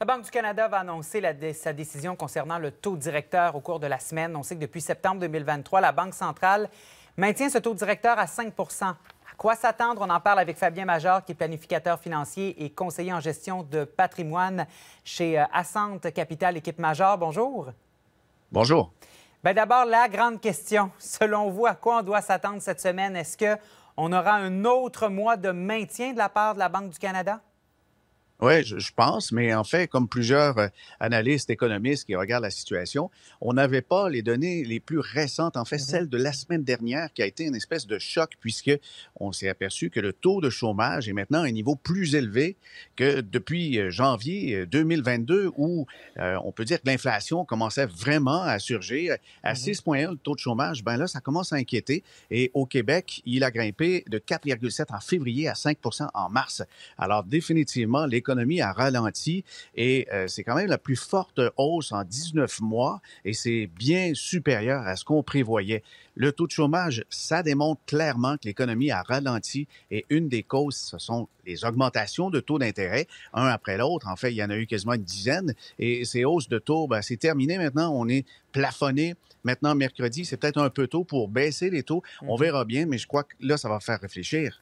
La Banque du Canada va annoncer sa décision concernant le taux directeur au cours de la semaine. On sait que depuis septembre 2023, la Banque centrale maintient ce taux directeur à 5 À quoi s'attendre? On en parle avec Fabien Major, qui est planificateur financier et conseiller en gestion de patrimoine chez euh, Assante Capital Équipe Major. Bonjour. Bonjour. Bien, d'abord, la grande question. Selon vous, à quoi on doit s'attendre cette semaine? Est-ce qu'on aura un autre mois de maintien de la part de la Banque du Canada? Oui, je, je, pense, mais en fait, comme plusieurs euh, analystes économistes qui regardent la situation, on n'avait pas les données les plus récentes, en fait, mm-hmm. celles celle de la semaine dernière, qui a été une espèce de choc, puisque on s'est aperçu que le taux de chômage est maintenant à un niveau plus élevé que depuis euh, janvier 2022, euh, où on peut dire que l'inflation commençait vraiment à surgir. À 6,1, mm-hmm. le taux de chômage, ben là, ça commence à inquiéter. Et au Québec, il a grimpé de 4,7 en février à 5 en mars. Alors, définitivement, les l'économie a ralenti et euh, c'est quand même la plus forte hausse en 19 mois et c'est bien supérieur à ce qu'on prévoyait. Le taux de chômage, ça démontre clairement que l'économie a ralenti et une des causes, ce sont les augmentations de taux d'intérêt, un après l'autre. En fait, il y en a eu quasiment une dizaine et ces hausses de taux, ben, c'est terminé maintenant. On est plafonné. Maintenant, mercredi, c'est peut-être un peu tôt pour baisser les taux. On mhm. verra bien, mais je crois que là, ça va faire réfléchir.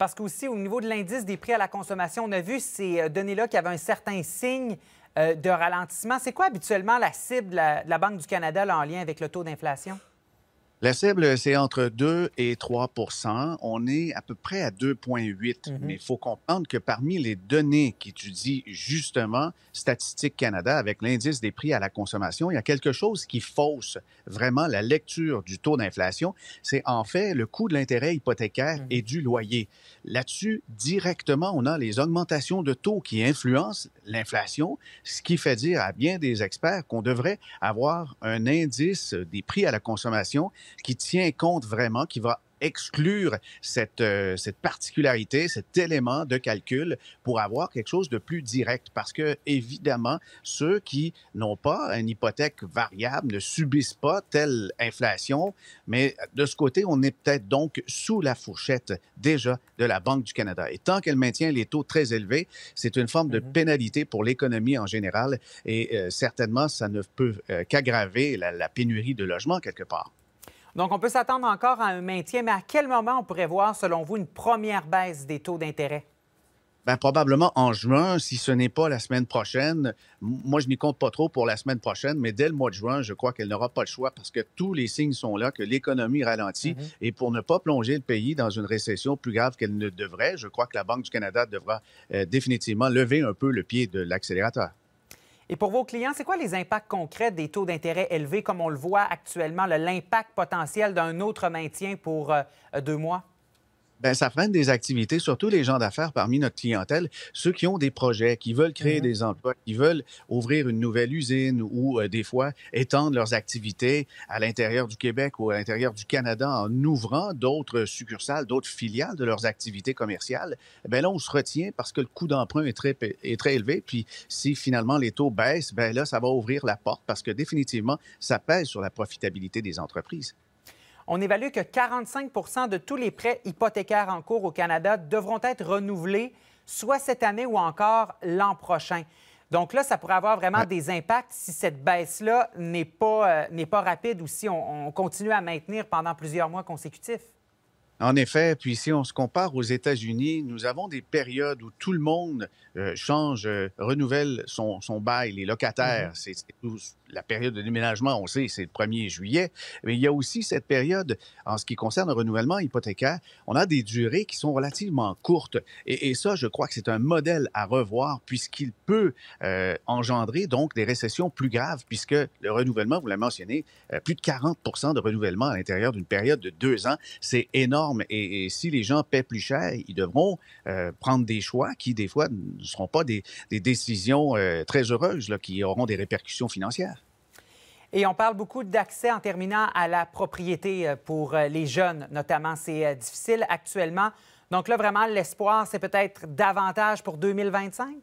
Parce qu'aussi, au niveau de l'indice des prix à la consommation, on a vu ces euh, données-là qui avaient un certain signe euh, de ralentissement. C'est quoi habituellement la cible de la, Banque du Canada en lien avec le taux d'inflation? La cible, c'est entre 2 et 3 On est à peu près à 2,8 mm-hmm. Mais il faut comprendre que parmi les données qu'étudie justement Statistique Canada avec l'indice des prix à la consommation, il y a quelque chose qui fausse vraiment la lecture du taux d'inflation. C'est en fait le coût de l'intérêt hypothécaire mm-hmm. et du loyer. Là-dessus, directement, on a les augmentations de taux qui influencent l'inflation, ce qui fait dire à bien des experts qu'on devrait avoir un indice des prix à la consommation qui tient compte vraiment, qui va exclure euh, cette, particularité, cet élément de calcul pour avoir quelque chose de plus direct. Parce que, évidemment, ceux qui n'ont pas une hypothèque variable ne subissent pas telle inflation, mais de ce côté, on est peut-être donc sous la fourchette déjà de la Banque du Canada. Et tant qu'elle maintient les taux très élevés, c'est une forme de mhm. pénalité pour l'économie en général et euh, certainement, ça ne peut euh, qu'aggraver la, la pénurie de logements quelque part. Donc, on peut s'attendre encore à un maintien, mais à quel moment on pourrait voir, selon vous, une première baisse des taux d'intérêt? Ben, probablement en juin, si ce n'est pas la semaine prochaine. Moi, je n'y compte pas trop pour la semaine prochaine, mais dès le mois de juin, je crois qu'elle n'aura pas le choix parce que tous les signes sont là que l'économie ralentit. Mhm. Et pour ne pas plonger le pays dans une récession plus grave qu'elle ne devrait, je crois que la Banque du Canada devra euh, définitivement lever un peu le pied de l'accélérateur. Et pour vos clients, c'est quoi les impacts concrets des taux d'intérêt élevés comme on le voit actuellement, l'impact potentiel d'un autre maintien pour euh, deux mois? ben, ça freine des activités, surtout les gens d'affaires parmi notre clientèle, ceux qui ont des projets, qui veulent créer mmh des emplois, qui veulent ouvrir une nouvelle usine ou euh, des fois étendre leurs activités à l'intérieur du Québec ou à l'intérieur du Canada en ouvrant d'autres succursales, d'autres filiales de leurs activités commerciales. Ben là, on se retient parce que le coût d'emprunt est très, est très élevé. Puis si finalement les taux baissent, ben là, ça va ouvrir la porte parce que définitivement, ça pèse sur la profitabilité des entreprises. On évalue que 45 de tous les prêts hypothécaires en cours au Canada devront être renouvelés soit cette année ou encore l'an prochain. Donc là, ça pourrait avoir vraiment des impacts si cette baisse-là n'est pas, euh, pas rapide ou si on, continue à maintenir pendant plusieurs mois consécutifs. En effet, puis si on se compare aux États-Unis, nous avons des périodes où tout le monde euh, change, euh, renouvelle son, bail, les locataires. Mhm. c'est C'est la période de déménagement, on sait, c'est le 1er juillet, mais il y a aussi cette période en ce qui concerne le renouvellement hypothécaire. On a des durées qui sont relativement courtes et, ça, je crois que c'est un modèle à revoir puisqu'il peut euh, engendrer donc des récessions plus graves puisque le renouvellement, vous l'avez mentionné, euh, plus de 40 de renouvellement à l'intérieur d'une période de deux ans, c'est énorme et, si les gens paient plus cher, ils devront euh, prendre des choix qui, des fois, ne seront pas des, des décisions très heureuses, là, qui auront des répercussions financières. Et on parle beaucoup d'accès en terminant à la propriété euh, pour euh, les jeunes, notamment. C'est euh, difficile actuellement. Donc là, vraiment, l'espoir, c'est peut-être davantage pour 2025?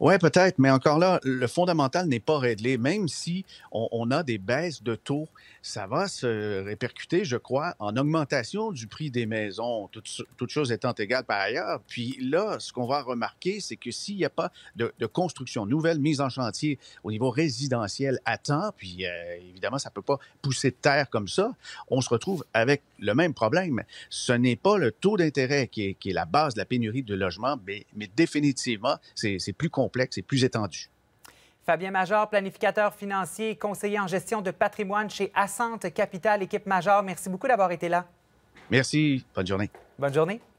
Oui, peut-être, mais encore là, le fondamental n'est pas réglé. Même si on, a des baisses de taux, ça va se répercuter, je crois, en augmentation du prix des maisons, toutes choses étant égales par ailleurs. Puis là, ce qu'on va remarquer, c'est que s'il n'y a pas de, construction nouvelle mise en chantier au niveau résidentiel à temps, puis euh, évidemment, ça ne peut pas pousser de terre comme ça, on se retrouve avec le même problème. Ce n'est pas le taux d'intérêt qui, est, la base de la pénurie de logements, mais, mais définitivement, c'est plus complexe et plus étendu. Fabien Major, planificateur financier et conseiller en gestion de patrimoine chez Assante Capital, équipe Major, merci beaucoup d'avoir été là. Merci. Bonne journée. Bonne journée.